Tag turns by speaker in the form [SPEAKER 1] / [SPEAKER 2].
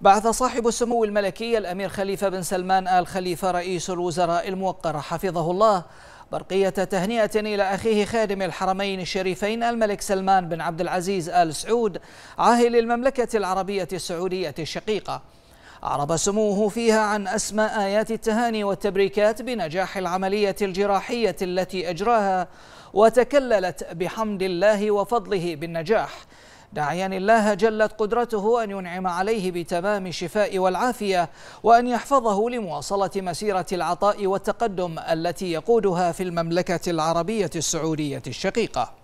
[SPEAKER 1] بعث صاحب السمو الملكي الأمير خليفة بن سلمان آل خليفة رئيس الوزراء الموقر حفظه الله برقية تهنئة إلى أخيه خادم الحرمين الشريفين الملك سلمان بن عبد العزيز آل سعود عاهل المملكة العربية السعودية الشقيقة أعرب سموه فيها عن أسمى آيات التهاني والتبريكات بنجاح العملية الجراحية التي أجراها وتكللت بحمد الله وفضله بالنجاح داعيا الله جلت قدرته أن ينعم عليه بتمام الشفاء والعافية وأن يحفظه لمواصلة مسيرة العطاء والتقدم التي يقودها في المملكة العربية السعودية الشقيقة